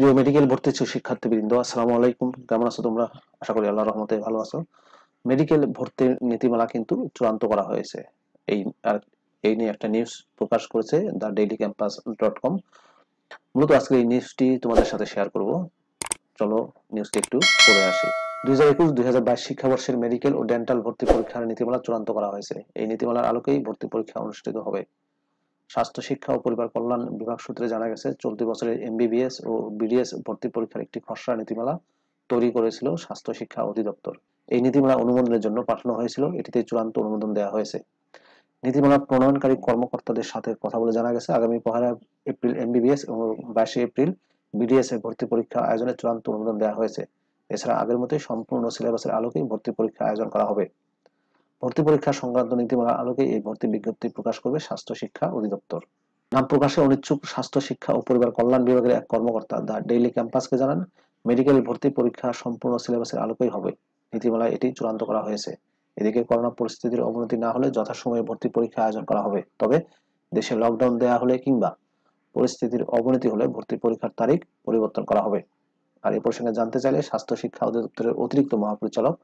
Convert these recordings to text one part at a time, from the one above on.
প্রিয় মেডিকেল ভর্তি শিক্ষার্থীবৃন্দ আসসালামু আলাইকুম কেমন আছো তোমরা আশা করি আল্লাহ রহমতে ভালো আছো মেডিকেল ভর্তির নীতিমালা কিন্তু চূড়ান্ত করা হয়েছে এই আর এই নিয়ে একটা নিউজ প্রকাশ করেছে the daily campus dot com মূলত আজকে এই নিউজটি তোমাদের সাথে শেয়ার করব চলো নিউজটি একটু পড়ে আসি দুই হাজার একুশ দুই হাজার বাইশ শিক্ষাবর্ষের মেডিকেল ও ডেন্টাল ভর্তি পরীক্ষার নীতিমালা চূড়ান্ত করা হয়েছে এই নীতিমালার আলোকেই ভর্তি পরীক্ষা অনুষ্ঠিত হবে স্বাস্থ্য শিক্ষা ও পরিবার কল্যাণ বিভাগ সূত্রে জানা গেছে চলতি বছরের এমবিবিএস ও বিডিএস ভর্তি পরীক্ষার একটি খসড়া নীতিমালা তৈরি করেছিল স্বাস্থ্য শিক্ষা অধিদপ্তর এই নীতিমালা অনুমোদনের জন্য পাঠানো হয়েছিল এটিতে চূড়ান্ত অনুমোদন দেওয়া হয়েছে নীতিমালা প্রণয়নকারী কর্মকর্তাদের সাথে কথা বলে জানা গেছে আগামী পহেলা এপ্রিল এমবিবিএস এবং বাইশে এপ্রিল বিডিএস এর ভর্তি পরীক্ষা আয়োজনের চূড়ান্ত অনুমোদন দেওয়া হয়েছে এছাড়া আগের মতোই সম্পূর্ণ সিলেবাসের আলোকেই ভর্তি পরীক্ষা আয়োজন করা হবে ভর্তি পরীক্ষা সংক্রান্ত নীতিমালা আলোকে এই ভর্তি বিজ্ঞপ্তি প্রকাশ করবে স্বাস্থ্য শিক্ষা অধিদপ্তর নাম প্রকাশে অনিচ্ছুক স্বাস্থ্য শিক্ষা ও পরিবার কল্যাণ বিভাগের এক কর্মকর্তা দ্য ডেইলি ক্যাম্পাসকে জানান মেডিকেল ভর্তি পরীক্ষা সম্পূর্ণ সিলেবাসের আলোকেই হবে নীতিমালায় এটি চূড়ান্ত করা হয়েছে এদিকে করোনা পরিস্থিতির অবনতি না হলে যথাসময়ে ভর্তি পরীক্ষা আয়োজন করা হবে তবে দেশে লকডাউন দেয়া হলে কিংবা পরিস্থিতির অবনতি হলে ভর্তি পরীক্ষার তারিখ পরিবর্তন করা হবে আর এই প্রসঙ্গে জানতে চাইলে স্বাস্থ্য শিক্ষা অধিদপ্তরের অতিরিক্ত মহাপরিচালক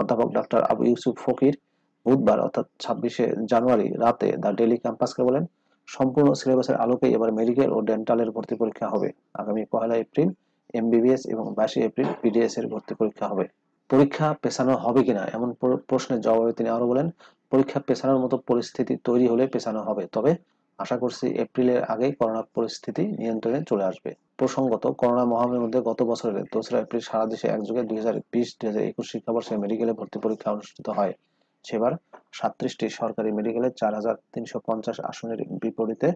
অধ্যাপক ডক্টর আবু ইউসুফ ফকির বুধবার অর্থাৎ ছাব্বিশে জানুয়ারি রাতে দ্য ডেলি ক্যাম্পাসকে বলেন সম্পূর্ণ সিলেবাসের আলোকে এবার মেডিকেল ও ডেন্টালের ভর্তি পরীক্ষা হবে আগামী পহেলা এপ্রিল এমবিবিএস এবং বাইশে এপ্রিল বিডিএস এর ভর্তি পরীক্ষা হবে পরীক্ষা পেছানো হবে কিনা এমন প্রশ্নের জবাবে তিনি আরো বলেন পরীক্ষা পেছানোর মতো পরিস্থিতি তৈরি হলে পেছানো হবে তবে আশা করছি এপ্রিলের আগেই করোনা পরিস্থিতি নিয়ন্ত্রণে চলে আসবে প্রসঙ্গত করোনা মহামারীর মধ্যে গত বছরের দোসরা এপ্রিল সারা দেশে একযোগে দুই হাজার বিশ দুই হাজার একুশ শিক্ষাবর্ষে মেডিকেলে ভর্তি পরীক্ষা অনুষ্ঠিত হয় সেবার সাতত্রিশটি সরকারি মেডিকেলে চার হাজার তিনশো পঞ্চাশ আসনের বিপরীতে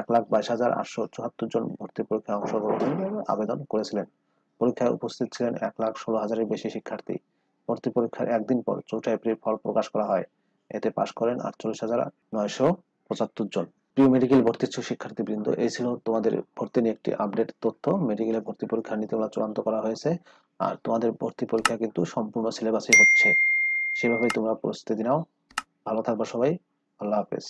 এক লাখ বাইশ হাজার আটশো চুয়াত্তর জন ভর্তি পরীক্ষায় অংশগ্রহণ আবেদন করেছিলেন পরীক্ষায় উপস্থিত ছিলেন এক লাখ ষোলো হাজারের বেশি শিক্ষার্থী ভর্তি পরীক্ষার একদিন পর চৌঠা এপ্রিল ফল প্রকাশ করা হয় এতে পাশ করেন আটচল্লিশ হাজার নয়শো পঁচাত্তর জন প্রিয় মেডিকেল ভর্তি শিক্ষার্থী বৃন্দ এই ছিল তোমাদের ভর্তি নিয়ে একটি আপডেট তথ্য মেডিকেলে ভর্তি পরীক্ষার নীতিমালা চূড়ান্ত করা হয়েছে আর তোমাদের ভর্তি পরীক্ষা কিন্তু সম্পূর্ণ সিলেবাসে হচ্ছে সেভাবে তোমরা প্রস্তুতি নাও ভালো থাকবা সবাই আল্লাহ হাফেজ